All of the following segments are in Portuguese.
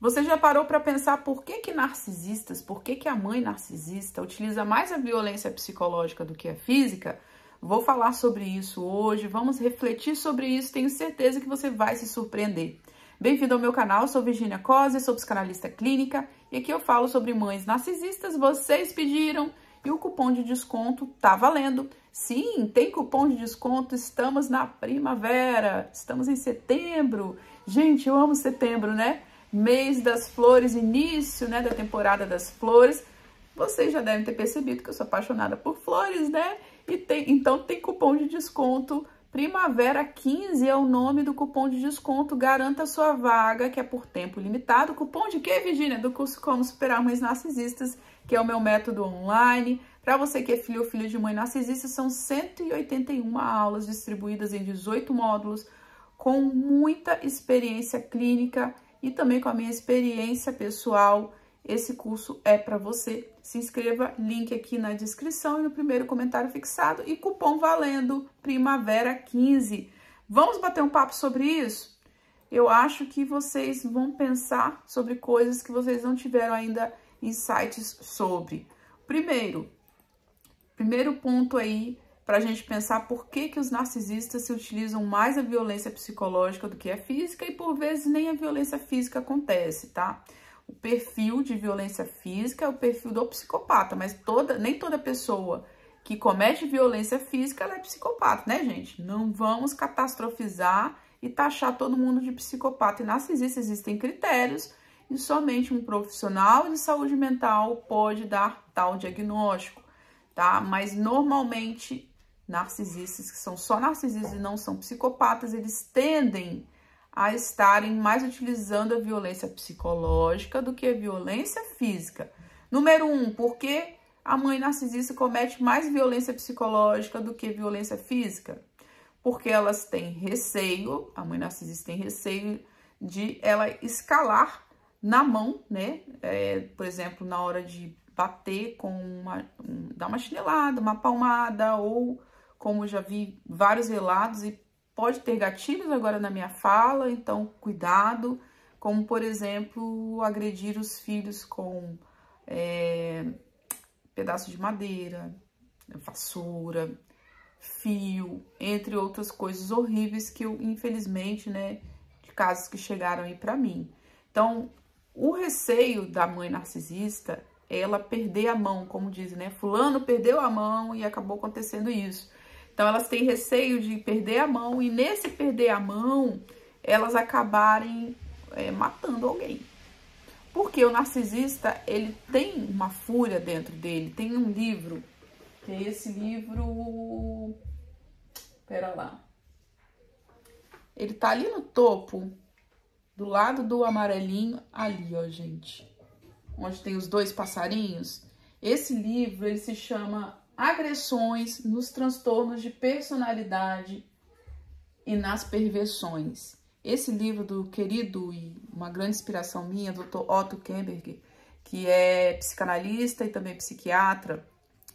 Você já parou para pensar por que que narcisistas, por que que a mãe narcisista utiliza mais a violência psicológica do que a física? Vou falar sobre isso hoje, vamos refletir sobre isso, tenho certeza que você vai se surpreender. Bem-vindo ao meu canal, sou Virginia Cosi, sou psicanalista clínica e aqui eu falo sobre mães narcisistas, vocês pediram e o cupom de desconto tá valendo. Sim, tem cupom de desconto, estamos na primavera, estamos em setembro. Gente, eu amo setembro, né? mês das flores, início né, da temporada das flores. Vocês já devem ter percebido que eu sou apaixonada por flores, né? E tem, então tem cupom de desconto Primavera 15 é o nome do cupom de desconto. Garanta sua vaga, que é por tempo limitado. Cupom de quê, Virginia? Do curso Como Superar Mães Narcisistas, que é o meu método online. Para você que é filho ou filha de mãe narcisista, são 181 aulas distribuídas em 18 módulos, com muita experiência clínica e também com a minha experiência pessoal. Esse curso é para você. Se inscreva, link aqui na descrição e no primeiro comentário fixado e cupom valendo Primavera 15. Vamos bater um papo sobre isso? Eu acho que vocês vão pensar sobre coisas que vocês não tiveram ainda insights sobre. Primeiro, primeiro ponto aí para a gente pensar por que, que os narcisistas se utilizam mais a violência psicológica do que a física e por vezes nem a violência física acontece, tá? O perfil de violência física é o perfil do psicopata, mas toda, nem toda pessoa que comete violência física é psicopata, né, gente? Não vamos catastrofizar e taxar todo mundo de psicopata e narcisista. Existem critérios e somente um profissional de saúde mental pode dar tal diagnóstico, tá? Mas normalmente narcisistas, que são só narcisistas e não são psicopatas, eles tendem a estarem mais utilizando a violência psicológica do que a violência física. Número um, porque a mãe narcisista comete mais violência psicológica do que violência física? Porque elas têm receio, a mãe narcisista tem receio de ela escalar na mão, né? É, por exemplo, na hora de bater com uma, um, dar uma chinelada, uma palmada ou como já vi vários relatos e pode ter gatilhos agora na minha fala, então cuidado, como por exemplo agredir os filhos com é, pedaço de madeira, vassoura, fio, entre outras coisas horríveis que eu infelizmente, né, de casos que chegaram aí para mim. Então, o receio da mãe narcisista é ela perder a mão, como dizem, né? Fulano perdeu a mão e acabou acontecendo isso. Então elas têm receio de perder a mão e nesse perder a mão elas acabarem é, matando alguém. Porque o narcisista, ele tem uma fúria dentro dele, tem um livro, que é esse livro... Pera lá. Ele tá ali no topo, do lado do amarelinho, ali, ó, gente. Onde tem os dois passarinhos. Esse livro, ele se chama agressões, nos transtornos de personalidade e nas perversões. Esse livro do querido e uma grande inspiração minha, Dr. Otto Kemberg, que é psicanalista e também psiquiatra,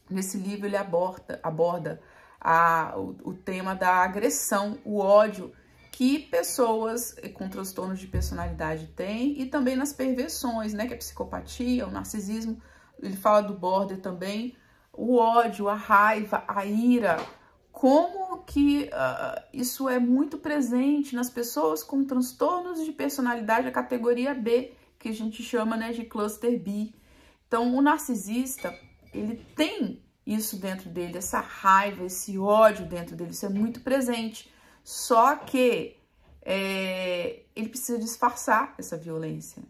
nesse livro ele aborda, aborda a, o, o tema da agressão, o ódio que pessoas com transtornos de personalidade têm e também nas perversões, né, que é psicopatia, o narcisismo. Ele fala do border também, o ódio, a raiva, a ira, como que uh, isso é muito presente nas pessoas com transtornos de personalidade da categoria B, que a gente chama né, de cluster B. Então, o narcisista, ele tem isso dentro dele, essa raiva, esse ódio dentro dele, isso é muito presente. Só que é, ele precisa disfarçar essa violência.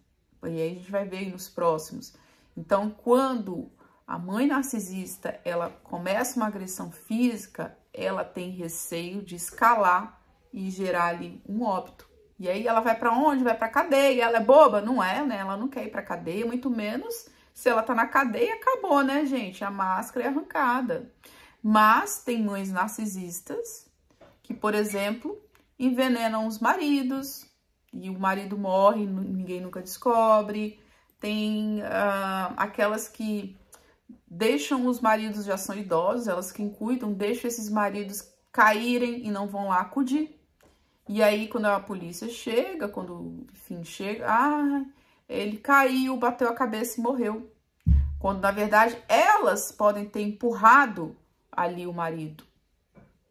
E aí a gente vai ver nos próximos. Então, quando a mãe narcisista, ela começa uma agressão física, ela tem receio de escalar e gerar ali um óbito. E aí ela vai para onde? Vai para cadeia. Ela é boba? Não é, né? Ela não quer ir para cadeia, muito menos se ela tá na cadeia, acabou, né, gente? A máscara é arrancada. Mas tem mães narcisistas que, por exemplo, envenenam os maridos e o marido morre, ninguém nunca descobre. Tem uh, aquelas que deixam os maridos, já são idosos, elas quem cuidam, deixam esses maridos caírem e não vão lá acudir. E aí, quando a polícia chega, quando, enfim, chega, ah, ele caiu, bateu a cabeça e morreu. Quando, na verdade, elas podem ter empurrado ali o marido.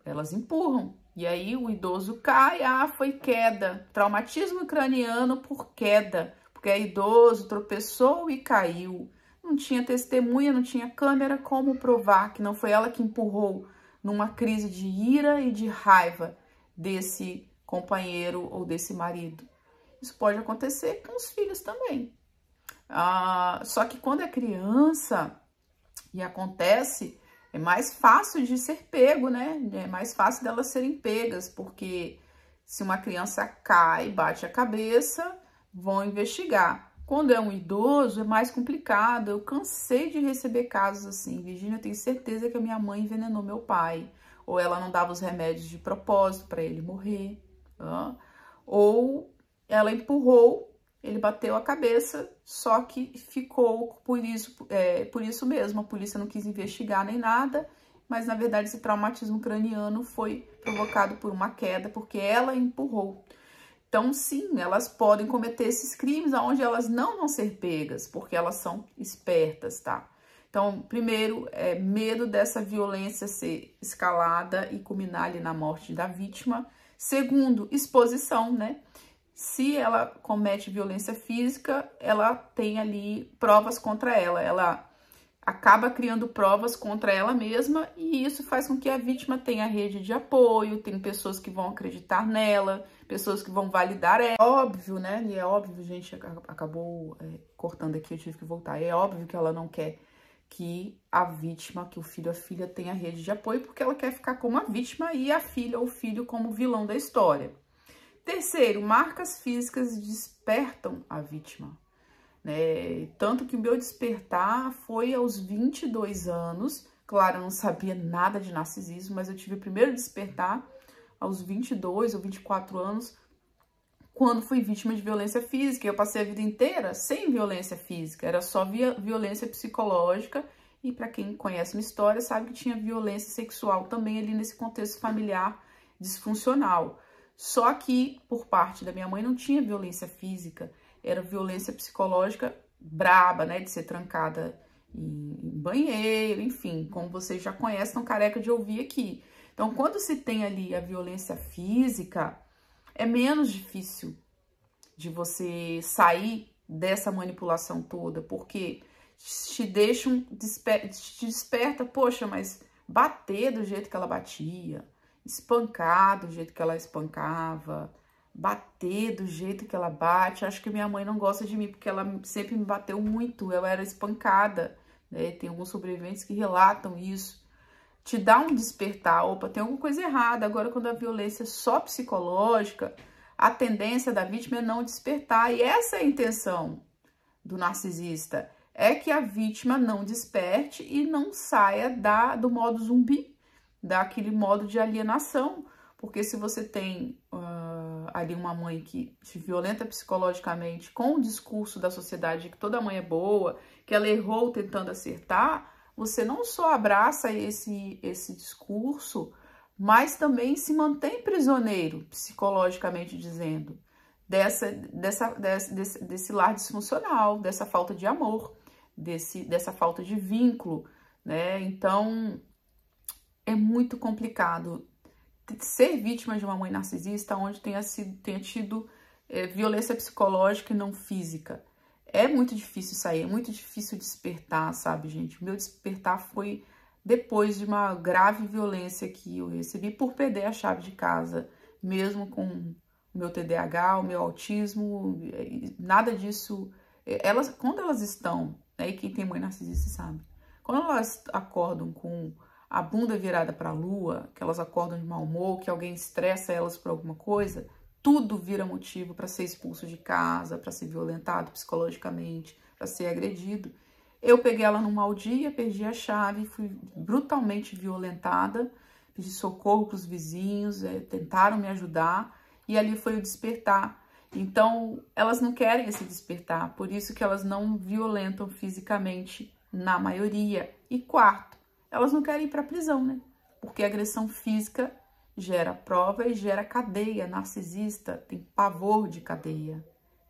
Elas empurram. E aí, o idoso cai, ah, foi queda. Traumatismo craniano por queda. Porque é idoso, tropeçou e caiu não tinha testemunha, não tinha câmera, como provar que não foi ela que empurrou numa crise de ira e de raiva desse companheiro ou desse marido? Isso pode acontecer com os filhos também. Ah, só que quando é criança e acontece, é mais fácil de ser pego, né? É mais fácil delas serem pegas, porque se uma criança cai, bate a cabeça, vão investigar. Quando é um idoso, é mais complicado. Eu cansei de receber casos assim. Virginia, eu tenho certeza que a minha mãe envenenou meu pai. Ou ela não dava os remédios de propósito para ele morrer. Tá? Ou ela empurrou, ele bateu a cabeça, só que ficou por isso, é, por isso mesmo. A polícia não quis investigar nem nada. Mas, na verdade, esse traumatismo craniano foi provocado por uma queda, porque ela empurrou. Então, sim, elas podem cometer esses crimes aonde elas não vão ser pegas, porque elas são espertas, tá? Então, primeiro, é medo dessa violência ser escalada e culminar ali na morte da vítima. Segundo, exposição, né? Se ela comete violência física, ela tem ali provas contra ela. Ela acaba criando provas contra ela mesma e isso faz com que a vítima tenha rede de apoio, tem pessoas que vão acreditar nela, pessoas que vão validar ela. É óbvio, né? E é óbvio, gente, acabou é, cortando aqui, eu tive que voltar. É óbvio que ela não quer que a vítima, que o filho ou a filha tenha rede de apoio, porque ela quer ficar como a vítima e a filha ou o filho como vilão da história. Terceiro, marcas físicas despertam a vítima né? Tanto que o meu despertar foi aos 22 anos. Claro, eu não sabia nada de narcisismo, mas eu tive o primeiro despertar aos 22 ou 24 anos, quando fui vítima de violência física. Eu passei a vida inteira sem violência física, era só via violência psicológica. E para quem conhece minha história, sabe que tinha violência sexual também ali nesse contexto familiar disfuncional. Só que, por parte da minha mãe, não tinha violência física era violência psicológica braba, né? De ser trancada em banheiro, enfim, como vocês já conhecem, estão careca de ouvir aqui. Então, quando se tem ali a violência física, é menos difícil de você sair dessa manipulação toda, porque te deixa te desperta, poxa, mas bater do jeito que ela batia, espancar do jeito que ela espancava, bater do jeito que ela bate. Acho que minha mãe não gosta de mim, porque ela sempre me bateu muito, eu era espancada. Né? Tem alguns sobreviventes que relatam isso. Te dá um despertar, opa, tem alguma coisa errada. Agora, quando a violência é só psicológica, a tendência da vítima é não despertar. E essa é a intenção do narcisista, é que a vítima não desperte e não saia da, do modo zumbi, daquele modo de alienação. Porque se você tem... Uh, ali uma mãe que se violenta psicologicamente com o discurso da sociedade de que toda mãe é boa, que ela errou tentando acertar, você não só abraça esse, esse discurso, mas também se mantém prisioneiro, psicologicamente dizendo, dessa, dessa, desse, desse, desse lar disfuncional, dessa falta de amor, desse, dessa falta de vínculo, né? Então, é muito complicado ser vítima de uma mãe narcisista onde tenha, sido, tenha tido é, violência psicológica e não física. É muito difícil sair, é muito difícil despertar, sabe, gente? O meu despertar foi depois de uma grave violência que eu recebi por perder a chave de casa, mesmo com o meu TDAH, o meu autismo, é, nada disso. É, elas, quando elas estão, aí né, quem tem mãe narcisista sabe, quando elas acordam com a bunda virada para a lua, que elas acordam de mau humor, que alguém estressa elas por alguma coisa, tudo vira motivo para ser expulso de casa, para ser violentado psicologicamente, para ser agredido. Eu peguei ela num mau dia, perdi a chave, fui brutalmente violentada, pedi socorro para os vizinhos, é, tentaram me ajudar e ali foi o despertar. Então, elas não querem esse despertar, por isso que elas não violentam fisicamente na maioria. E quarto, elas não querem ir para a prisão, né? Porque agressão física gera prova e gera cadeia. Narcisista tem pavor de cadeia,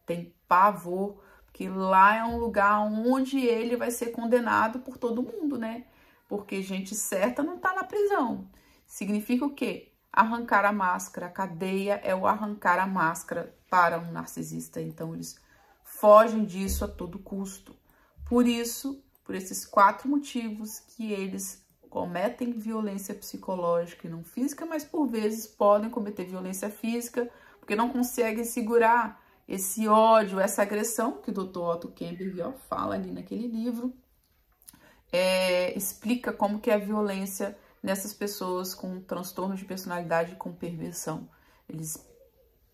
tem pavor, porque lá é um lugar onde ele vai ser condenado por todo mundo, né? Porque gente certa não tá na prisão. Significa o quê? Arrancar a máscara. A cadeia é o arrancar a máscara para um narcisista. Então, eles fogem disso a todo custo. Por isso, por esses quatro motivos que eles cometem violência psicológica e não física, mas por vezes podem cometer violência física, porque não conseguem segurar esse ódio, essa agressão que o Dr. Otto Kemper fala ali naquele livro, é, explica como que é a violência nessas pessoas com transtorno de personalidade e com perversão. Eles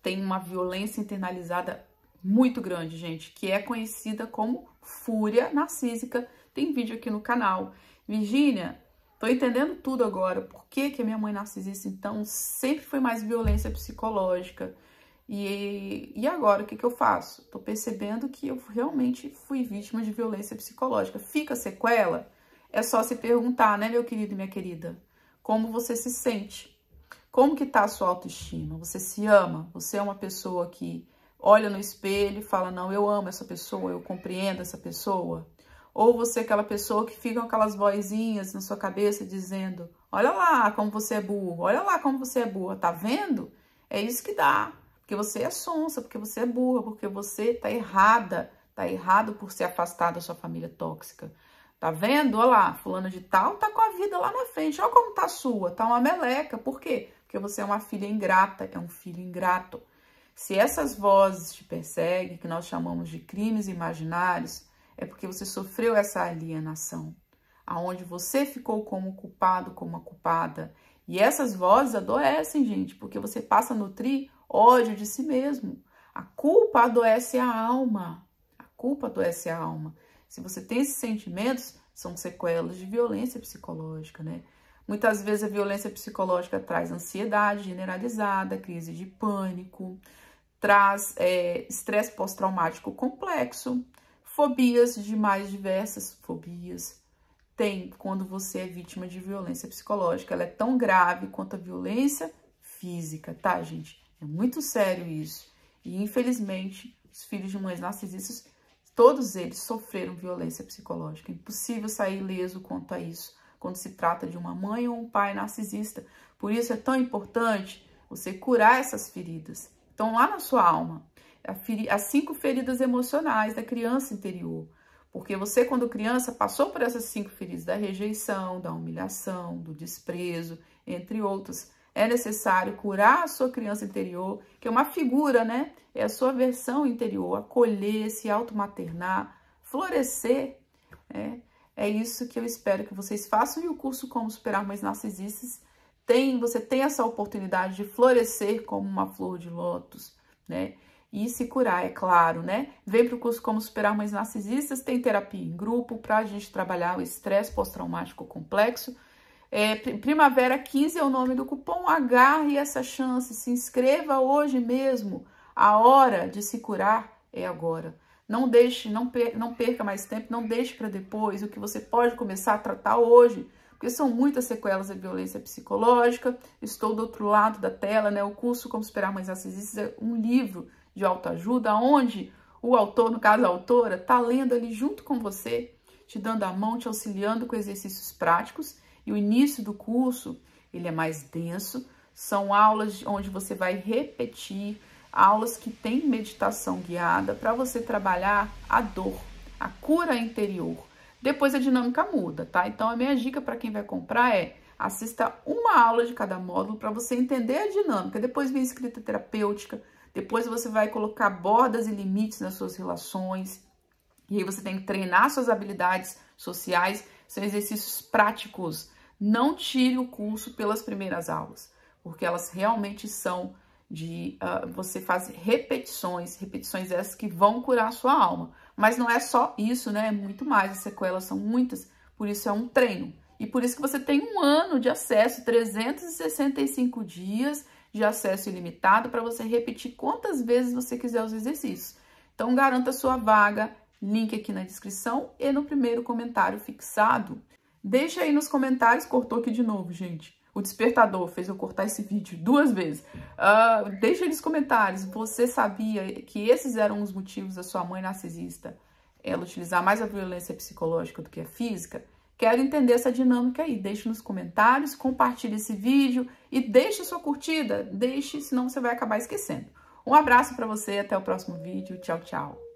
têm uma violência internalizada muito grande, gente, que é conhecida como fúria narcísica tem vídeo aqui no canal. Virgínia, tô entendendo tudo agora. Por que, que a minha mãe narcisista, então, sempre foi mais violência psicológica? E, e agora, o que, que eu faço? Tô percebendo que eu realmente fui vítima de violência psicológica. Fica sequela? É só se perguntar, né, meu querido e minha querida? Como você se sente? Como que tá a sua autoestima? Você se ama? Você é uma pessoa que olha no espelho e fala, não, eu amo essa pessoa, eu compreendo essa pessoa? Ou você é aquela pessoa que fica com aquelas vozinhas na sua cabeça dizendo: Olha lá como você é burro, olha lá como você é burra, tá vendo? É isso que dá. Porque você é sonsa, porque você é burra, porque você tá errada, tá errado por se afastar da sua família tóxica. Tá vendo? Olha lá, fulano de tal tá com a vida lá na frente. Olha como tá sua, tá uma meleca. Por quê? Porque você é uma filha ingrata, é um filho ingrato. Se essas vozes te perseguem, que nós chamamos de crimes imaginários, é porque você sofreu essa alienação, aonde você ficou como culpado, como a culpada. E essas vozes adoecem, gente, porque você passa a nutrir ódio de si mesmo. A culpa adoece a alma. A culpa adoece a alma. Se você tem esses sentimentos, são sequelas de violência psicológica, né? Muitas vezes a violência psicológica traz ansiedade generalizada, crise de pânico, traz eh, estresse é, pós-traumático complexo, Fobias de mais diversas fobias. Tem quando você é vítima de violência psicológica. Ela é tão grave quanto a violência física, tá, gente? É muito sério isso. E, infelizmente, os filhos de mães narcisistas, todos eles sofreram violência psicológica. É impossível sair ileso quanto a isso quando se trata de uma mãe ou um pai narcisista. Por isso é tão importante você curar essas feridas. Estão lá na sua alma as cinco feridas emocionais da criança interior. Porque você, quando criança, passou por essas cinco feridas da rejeição, da humilhação, do desprezo, entre outras. É necessário curar a sua criança interior, que é uma figura, né? É a sua versão interior, acolher, se automaternar, florescer, né? É isso que eu espero que vocês façam e o curso Como Superar Mais Narcisistas tem, você tem essa oportunidade de florescer como uma flor de lótus, né? e se curar, é claro, né? Vem para o curso Como Superar Mães Narcisistas, tem terapia em grupo para a gente trabalhar o estresse pós-traumático complexo. É, Primavera 15 é o nome do cupom, agarre essa chance, se inscreva hoje mesmo. A hora de se curar é agora. Não deixe, não perca, não perca mais tempo, não deixe para depois o que você pode começar a tratar hoje porque são muitas sequelas da violência psicológica. Estou do outro lado da tela, né? O curso Como Superar Mães Narcisistas é um livro de autoajuda, onde o autor, no caso a autora, está lendo ali junto com você, te dando a mão, te auxiliando com exercícios práticos. E o início do curso, ele é mais denso, são aulas onde você vai repetir, aulas que têm meditação guiada para você trabalhar a dor, a cura interior. Depois a dinâmica muda, tá? Então a minha dica para quem vai comprar é assista uma aula de cada módulo para você entender a dinâmica. Depois vem escrita terapêutica, depois você vai colocar bordas e limites nas suas relações. E aí você tem que treinar suas habilidades sociais. São exercícios práticos. Não tire o curso pelas primeiras aulas, porque elas realmente são de uh, você faz repetições, repetições essas que vão curar a sua alma. Mas não é só isso, né? É muito mais. As sequelas são muitas, por isso é um treino. E por isso que você tem um ano de acesso, 365 dias de acesso ilimitado para você repetir quantas vezes você quiser os exercícios. Então, garanta sua vaga, link aqui na descrição e no primeiro comentário fixado. Deixa aí nos comentários, cortou aqui de novo, gente. O despertador fez eu cortar esse vídeo duas vezes. Uh, deixa aí nos comentários, você sabia que esses eram os motivos da sua mãe narcisista? Ela utilizar mais a violência psicológica do que a física? Quero entender essa dinâmica aí. Deixe nos comentários, compartilhe esse vídeo e deixe sua curtida. Deixe, senão você vai acabar esquecendo. Um abraço para você, até o próximo vídeo. Tchau, tchau.